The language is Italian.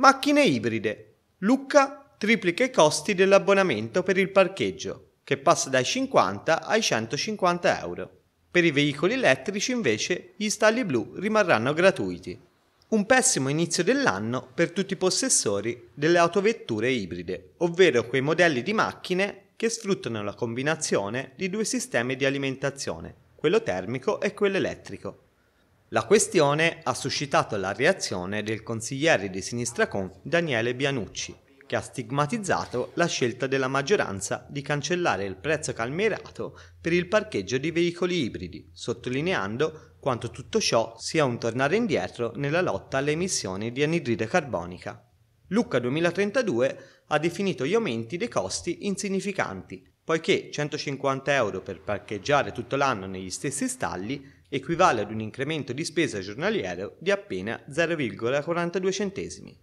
Macchine ibride. Lucca triplica i costi dell'abbonamento per il parcheggio, che passa dai 50 ai 150 euro. Per i veicoli elettrici invece gli stalli blu rimarranno gratuiti. Un pessimo inizio dell'anno per tutti i possessori delle autovetture ibride, ovvero quei modelli di macchine che sfruttano la combinazione di due sistemi di alimentazione, quello termico e quello elettrico. La questione ha suscitato la reazione del consigliere di Sinistra Conf Daniele Bianucci, che ha stigmatizzato la scelta della maggioranza di cancellare il prezzo calmerato per il parcheggio di veicoli ibridi, sottolineando quanto tutto ciò sia un tornare indietro nella lotta alle emissioni di anidride carbonica. Lucca 2032 ha definito gli aumenti dei costi insignificanti, poiché 150 euro per parcheggiare tutto l'anno negli stessi stalli equivale ad un incremento di spesa giornaliero di appena 0,42 centesimi.